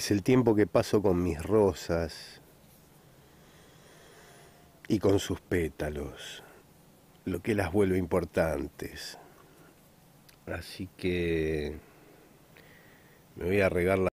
Es el tiempo que paso con mis rosas y con sus pétalos, lo que las vuelve importantes. Así que me voy a regar la...